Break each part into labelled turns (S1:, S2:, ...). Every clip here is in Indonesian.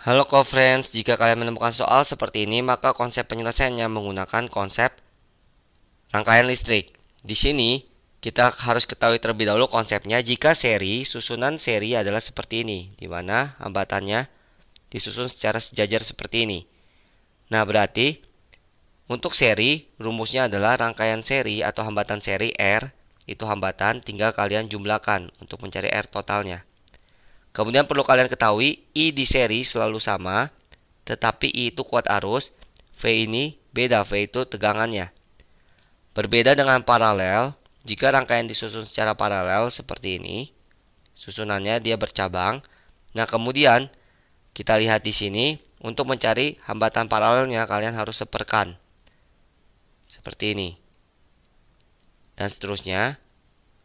S1: Halo co-friends, jika kalian menemukan soal seperti ini, maka konsep penyelesaiannya menggunakan konsep rangkaian listrik. Di sini, kita harus ketahui terlebih dahulu konsepnya jika seri, susunan seri adalah seperti ini, di mana hambatannya disusun secara sejajar seperti ini. Nah, berarti untuk seri, rumusnya adalah rangkaian seri atau hambatan seri R, itu hambatan tinggal kalian jumlahkan untuk mencari R totalnya. Kemudian perlu kalian ketahui, I di seri selalu sama, tetapi I itu kuat arus, V ini beda, V itu tegangannya. Berbeda dengan paralel, jika rangkaian disusun secara paralel seperti ini, susunannya dia bercabang. Nah, kemudian kita lihat di sini, untuk mencari hambatan paralelnya kalian harus seperkan. Seperti ini. Dan seterusnya.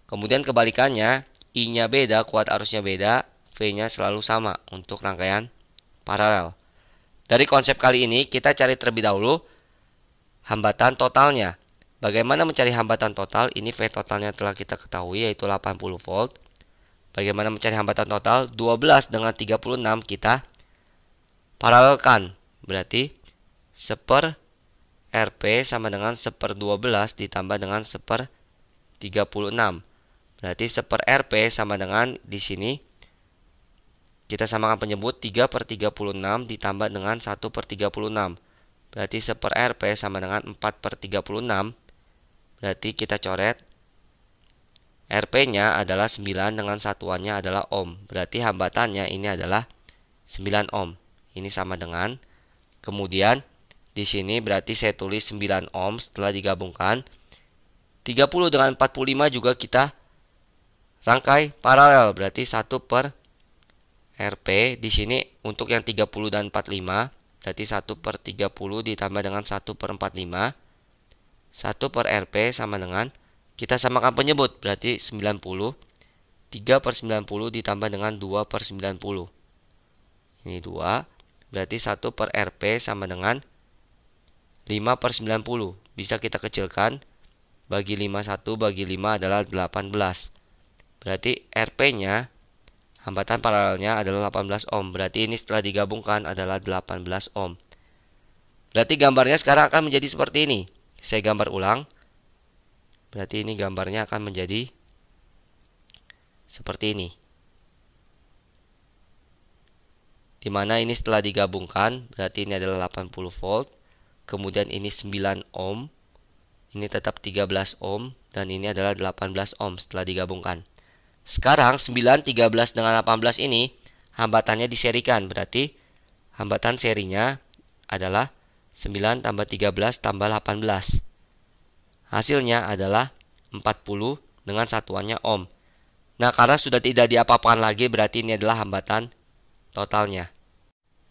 S1: Kemudian kebalikannya, I-nya beda, kuat arusnya beda, V-nya selalu sama untuk rangkaian paralel. Dari konsep kali ini kita cari terlebih dahulu hambatan totalnya. Bagaimana mencari hambatan total? Ini V totalnya telah kita ketahui yaitu 80 volt. Bagaimana mencari hambatan total? 12 dengan 36 kita paralelkan. Berarti seper RP sama dengan seper 12 ditambah dengan seper 36. Berarti seper RP sama dengan di sini kita samakan penyebut 3 per 36 ditambah dengan 1 per 36. Berarti 1 per RP sama dengan 4 per 36. Berarti kita coret. RP-nya adalah 9 dengan satuannya adalah ohm. Berarti hambatannya ini adalah 9 ohm. Ini sama dengan. Kemudian di sini berarti saya tulis 9 ohm setelah digabungkan. 30 dengan 45 juga kita rangkai paralel. Berarti 1 per RP di sini untuk yang 30 dan 45 berarti 1 per 30 ditambah dengan 1 per 45 1 per RP sama dengan kita samakan penyebut berarti 90 3 per 90 ditambah dengan 2 per 90 ini 2 berarti 1 per RP sama dengan 5 per 90 bisa kita kecilkan bagi 51 bagi 5 adalah 18 berarti RP nya Hambatan paralelnya adalah 18 ohm. Berarti ini setelah digabungkan adalah 18 ohm. Berarti gambarnya sekarang akan menjadi seperti ini. Saya gambar ulang. Berarti ini gambarnya akan menjadi seperti ini. Dimana ini setelah digabungkan, berarti ini adalah 80 volt. Kemudian ini 9 ohm. Ini tetap 13 ohm. Dan ini adalah 18 ohm setelah digabungkan. Sekarang 9, 13 dengan 18 ini hambatannya diserikan. Berarti hambatan serinya adalah 9 tambah 13 tambah 18. Hasilnya adalah 40 dengan satuannya ohm. Nah, karena sudah tidak diapapakan lagi berarti ini adalah hambatan totalnya.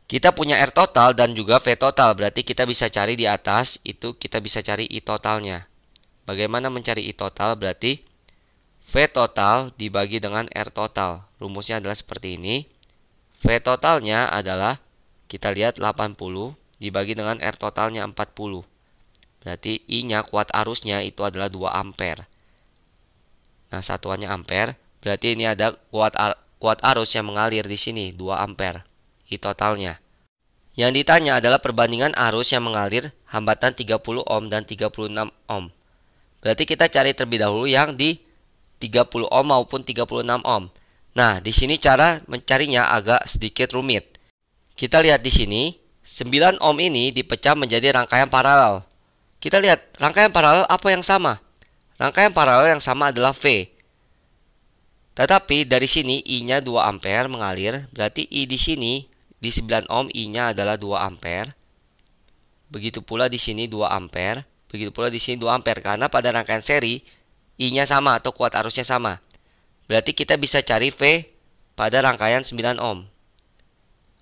S1: Kita punya R total dan juga V total. Berarti kita bisa cari di atas itu kita bisa cari I totalnya. Bagaimana mencari I total? Berarti V total dibagi dengan R total. Rumusnya adalah seperti ini. V totalnya adalah kita lihat 80 dibagi dengan R totalnya 40. Berarti I-nya kuat arusnya itu adalah 2 ampere. Nah, satuannya ampere, berarti ini ada kuat kuat arus yang mengalir di sini 2 ampere I totalnya. Yang ditanya adalah perbandingan arus yang mengalir hambatan 30 ohm dan 36 ohm. Berarti kita cari terlebih dahulu yang di 30 ohm maupun 36 ohm. Nah, di sini cara mencarinya agak sedikit rumit. Kita lihat di sini, 9 ohm ini dipecah menjadi rangkaian paralel. Kita lihat, rangkaian paralel apa yang sama? Rangkaian paralel yang sama adalah V. Tetapi dari sini I-nya 2 ampere mengalir, berarti I di sini di 9 ohm I-nya adalah 2 ampere. Begitu pula di sini 2 ampere, begitu pula di sini 2 ampere karena pada rangkaian seri I-nya sama atau kuat arusnya sama. Berarti kita bisa cari V pada rangkaian 9 ohm.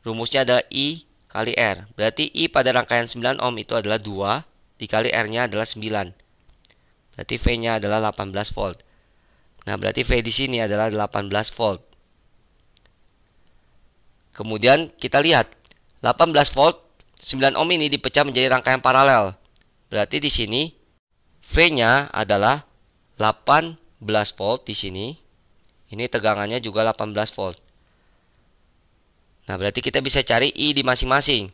S1: Rumusnya adalah I kali R. Berarti I pada rangkaian 9 ohm itu adalah 2 dikali R-nya adalah 9. Berarti V-nya adalah 18 volt. Nah, berarti V di sini adalah 18 volt. Kemudian kita lihat 18 volt 9 ohm ini dipecah menjadi rangkaian paralel. Berarti di sini V-nya adalah 18 volt di sini. Ini tegangannya juga 18 volt. Nah, berarti kita bisa cari I di masing-masing.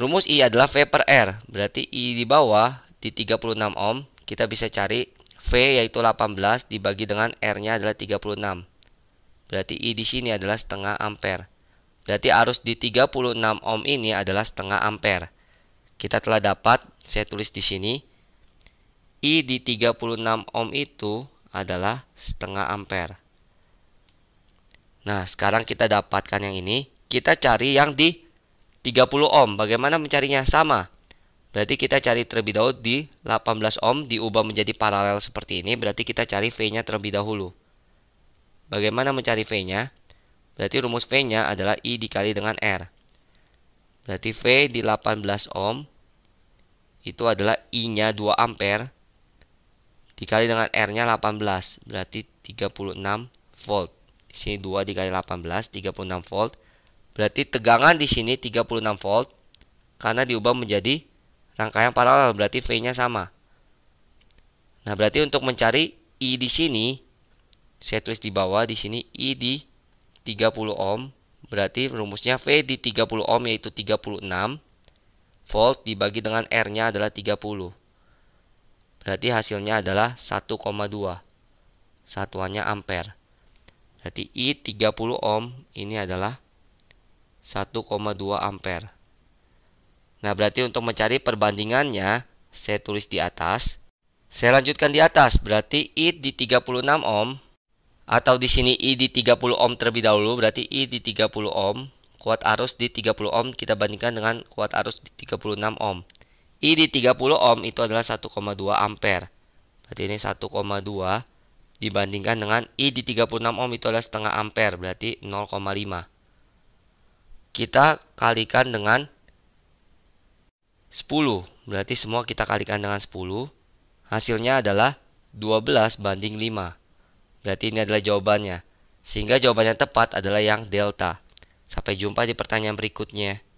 S1: Rumus I adalah V per R. Berarti I di bawah di 36 ohm, kita bisa cari V yaitu 18 dibagi dengan R-nya adalah 36. Berarti I di sini adalah setengah ampere. Berarti arus di 36 ohm ini adalah setengah ampere. Kita telah dapat, saya tulis di sini, I di 36 ohm itu adalah setengah ampere. Nah, sekarang kita dapatkan yang ini. Kita cari yang di 30 ohm. Bagaimana mencarinya? Sama. Berarti kita cari terlebih dahulu di 18 ohm diubah menjadi paralel seperti ini. Berarti kita cari V-nya terlebih dahulu. Bagaimana mencari V-nya? Berarti rumus V-nya adalah I dikali dengan R. Berarti V di 18 ohm itu adalah I-nya 2 ampere dikali dengan R-nya 18 berarti 36 volt. Di sini 2 dikali 18 36 volt. Berarti tegangan di sini 36 volt karena diubah menjadi rangkaian paralel berarti V-nya sama. Nah, berarti untuk mencari I di sini saya tulis di bawah di sini I di 30 ohm berarti rumusnya V di 30 ohm yaitu 36 volt dibagi dengan R-nya adalah 30. Berarti hasilnya adalah 1,2. Satuannya ampere. Berarti I 30 ohm ini adalah 1,2 ampere. Nah, berarti untuk mencari perbandingannya, saya tulis di atas. Saya lanjutkan di atas, berarti I di 36 ohm atau di sini I di 30 ohm terlebih dahulu, berarti I di 30 ohm, kuat arus di 30 ohm kita bandingkan dengan kuat arus di 36 ohm. I di 30 ohm itu adalah 1,2 ampere. Berarti ini 1,2 dibandingkan dengan I di 36 ohm itu adalah setengah ampere, berarti 0,5. Kita kalikan dengan 10, berarti semua kita kalikan dengan 10. Hasilnya adalah 12 banding 5. Berarti ini adalah jawabannya. Sehingga jawabannya tepat adalah yang delta. Sampai jumpa di pertanyaan berikutnya.